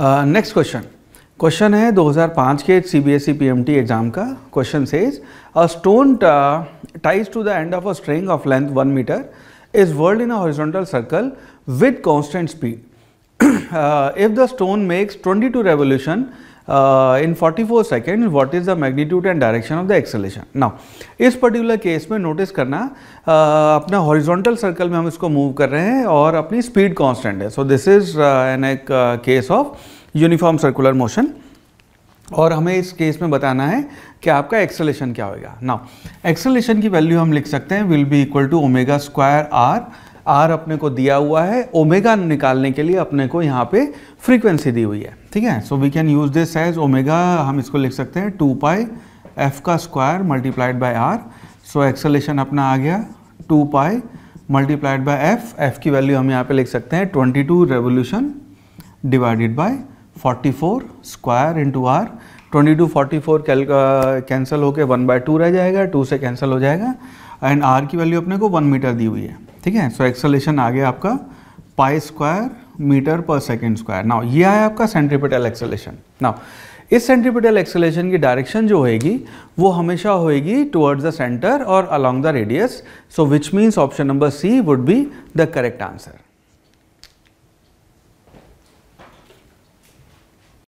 Next question question है 2005 के C B S E P M T exam का question says a stone ties to the end of a string of length one metre is whirled in a horizontal circle with constant speed if the stone makes 22 revolution uh, in 44 seconds what is the magnitude and direction of the acceleration. Now इस particular case में notice करना uh, अपना horizontal circle में हम इसको move कर रहे हैं और अपनी speed constant है. So this is uh, an एक case of uniform circular motion. और हमें इस केस में बताना है कि आपका एक्सेलेशन क्या होगा नाउ एक्सेलेशन की वैल्यू हम लिख सकते हैं will be equal to omega square R R अपने को दिया हुआ है ओमेगा निकालने के लिए अपने को यहाँ पे फ्रीक्वेंसी दी हुई है ठीक है so we can use this as omega हम इसको लिख सकते हैं टू पाई एफ का square multiplied by R so acceleration अपना आ गया two pi multiplied by F F की वैल्यू हम यहाँ पे लिख सकते हैं twenty two revolution divided by forty four square into R twenty two forty four cal cancel होकर वन बाई टू रह जाएगा टू से कैंसिल हो जाएगा एंड आर की वैल्यू अपने को वन मीटर दी हुई है ठीक है सो एक्सलेशन आ गया आपका पाई स्क्वायर मीटर पर सेकेंड स्क्वायर नाउ ये आया आपका सेंट्रीपिटल एक्सेलेशन नाउ इस सेंट्रीपिटल एक्सलेशन की डायरेक्शन जो होएगी वो हमेशा होएगी टुवर्ड्स द सेंटर और along the radius so which means option number C would be the correct answer